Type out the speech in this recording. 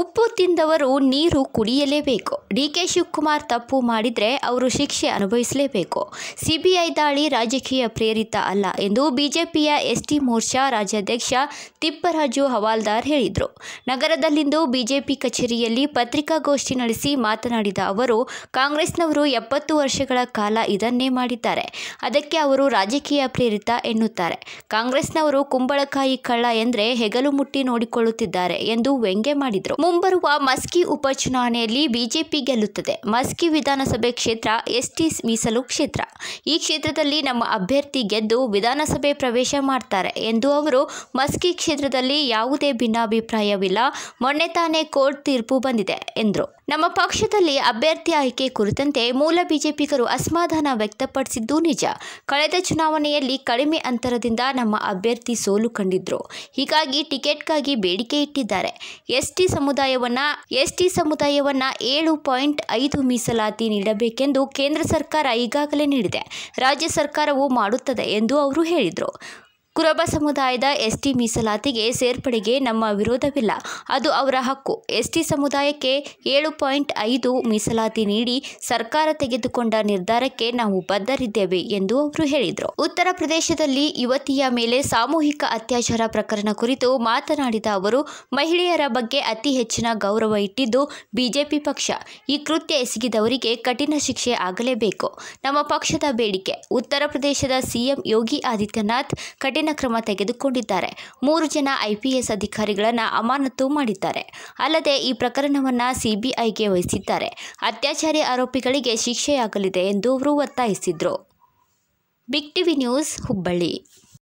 ಉಪ್ಪು ತಿಂದವರು ನೀರು ಕುಡಿಯಲೇಬೇಕು D K Shivakumar ತಪ್ಪು ಮಾಡಿದರೆ ಅವರು ಶಿಕ್ಷೆ ಅನುಭವಿಸಲೇಬೇಕು ಸಿಬಿಐ ದಾಳಿ ರಾಜಕೀಯ ಪ್ರೇರಿತ ಅಲ್ಲ ಎಂದು ಬಿಜೆಪಿಯ ಎಸ್ಟಿ ಮೋರ್ಚಾ ರಾಜ್ಯಾಧ್ಯಕ್ಷ ತಿಪ್ಪರಾಜು ಹವಾಲ್ದಾರ್ ಹೇಳಿದರು ನಗರದಲ್ಲಿಂದು ಬಿಜೆಪಿ ಕಚೇರಿಯಲ್ಲಿ ಪತ್ರಿಕಾಗೋಷ್ಠಿ ನಡೆಸಿ ಮಾತನಾಡಿದ ಅವರು ಕಾಂಗ್ರೆಸ್ನವರು ಎಪ್ಪತ್ತು ವರ್ಷಗಳ ಕಾಲ ಇದನ್ನೇ ಮಾಡಿದ್ದಾರೆ ಅದಕ್ಕೆ ಅವರು ರಾಜಕೀಯ ಪ್ರೇರಿತ ಎನ್ನುತ್ತಾರೆ ಕಾಂಗ್ರೆಸ್ನವರು ಕುಂಬಳಕಾಯಿ ಕಳ್ಳ ಎಂದರೆ ಹೆಗಲು ಮುಟ್ಟಿ ನೋಡಿಕೊಳ್ಳುತ್ತಿದ್ದಾರೆ ಎಂದು ವ್ಯಂಗ್ಯ ಮಾಡಿದರು ಮುಂಬರುವ ಮಸ್ಕಿ ಉಪಚುನಾವಣೆಯಲ್ಲಿ ಬಿಜೆಪಿ ಗೆಲ್ಲುತ್ತದೆ ಮಸ್ಕಿ ವಿಧಾನಸಭೆ ಕ್ಷೇತ್ರ ಎಸ್ಟಿ ಮೀಸಲು ಕ್ಷೇತ್ರ ಈ ಕ್ಷೇತ್ರದಲ್ಲಿ ನಮ್ಮ ಅಭ್ಯರ್ಥಿ ಗೆದ್ದು ವಿಧಾನಸಭೆ ಪ್ರವೇಶ ಮಾಡ್ತಾರೆ ಎಂದು ಅವರು ಮಸ್ಕಿ ಕ್ಷೇತ್ರದಲ್ಲಿ ಯಾವುದೇ ಭಿನ್ನಾಭಿಪ್ರಾಯವಿಲ್ಲ ಮೊನ್ನೆ ತಾನೇ ಕೋರ್ಟ್ ತೀರ್ಪು ಬಂದಿದೆ ಎಂದರು ನಮ್ಮ ಪಕ್ಷದಲ್ಲಿ ಅಭ್ಯರ್ಥಿ ಆಯ್ಕೆ ಕುರಿತಂತೆ ಮೂಲ ಬಿಜೆಪಿಗರು ಅಸಮಾಧಾನ ವ್ಯಕ್ತಪಡಿಸಿದ್ದು ನಿಜ ಕಳೆದ ಚುನಾವಣೆಯಲ್ಲಿ ಕಡಿಮೆ ಅಂತರದಿಂದ ನಮ್ಮ ಅಭ್ಯರ್ಥಿ ಸೋಲು ಕಂಡಿದ್ರು ಹೀಗಾಗಿ ಟಿಕೆಟ್ಗಾಗಿ ಬೇಡಿಕೆ ಇಟ್ಟಿದ್ದಾರೆ ಎಸ್ಟಿ ಸಮುದಾಯವನ್ನ ಎಸ್ಟಿ ಸಮುದಾಯವನ್ನ ಏಳು ಪಾಯಿಂಟ್ ಐದು ಮೀಸಲಾತಿ ನೀಡಬೇಕೆಂದು ಕೇಂದ್ರ ಸರ್ಕಾರ ಈಗಾಗಲೇ ನೀಡಿದೆ ರಾಜ್ಯ ಸರ್ಕಾರವು ಮಾಡುತ್ತದೆ ಎಂದು ಅವರು ಹೇಳಿದರು ಕುರಬ ಸಮುದಾಯದ ಎಸ್ಟಿ ಮೀಸಲಾತಿಗೆ ಸೇರ್ಪಡೆಗೆ ನಮ್ಮ ವಿರೋಧವಿಲ್ಲ ಅದು ಅವರ ಹಕ್ಕು ಎಸ್ಟಿ ಸಮುದಾಯಕ್ಕೆ ಏಳು ಪಾಯಿಂಟ್ ಐದು ಮೀಸಲಾತಿ ನೀಡಿ ಸರ್ಕಾರ ತೆಗೆದುಕೊಂಡ ನಿರ್ಧಾರಕ್ಕೆ ನಾವು ಬದ್ಧರಿದ್ದೇವೆ ಎಂದು ಅವರು ಹೇಳಿದರು ಉತ್ತರ ಪ್ರದೇಶದಲ್ಲಿ ಯುವತಿಯ ಮೇಲೆ ಸಾಮೂಹಿಕ ಅತ್ಯಾಚಾರ ಪ್ರಕರಣ ಕುರಿತು ಮಾತನಾಡಿದ ಅವರು ಮಹಿಳೆಯರ ಬಗ್ಗೆ ಅತಿ ಹೆಚ್ಚಿನ ಗೌರವ ಇಟ್ಟಿದ್ದು ಬಿಜೆಪಿ ಪಕ್ಷ ಈ ಕೃತ್ಯ ಎಸಗಿದವರಿಗೆ ಕಠಿಣ ಶಿಕ್ಷೆ ಆಗಲೇಬೇಕು ನಮ್ಮ ಪಕ್ಷದ ಬೇಡಿಕೆ ಉತ್ತರ ಪ್ರದೇಶದ ಸಿಎಂ ಯೋಗಿ ಆದಿತ್ಯನಾಥ್ ಕಠಿಣ ಕಠಿಣ ಕ್ರಮ ತೆಗೆದುಕೊಂಡಿದ್ದಾರೆ ಮೂರು ಜನ ಐಪಿಎಸ್ ಅಧಿಕಾರಿಗಳನ್ನು ಅಮಾನತು ಮಾಡಿದ್ದಾರೆ ಅಲ್ಲದೆ ಈ ಪ್ರಕರಣವನ್ನು ಸಿಬಿಐಗೆ ವಹಿಸಿದ್ದಾರೆ ಅತ್ಯಾಚಾರಿ ಆರೋಪಿಗಳಿಗೆ ಶಿಕ್ಷೆಯಾಗಲಿದೆ ಎಂದು ಅವರು ಒತ್ತಾಯಿಸಿದರು ಬಿಗ್ ಟಿವಿ ನ್ಯೂಸ್ ಹುಬ್ಬಳ್ಳಿ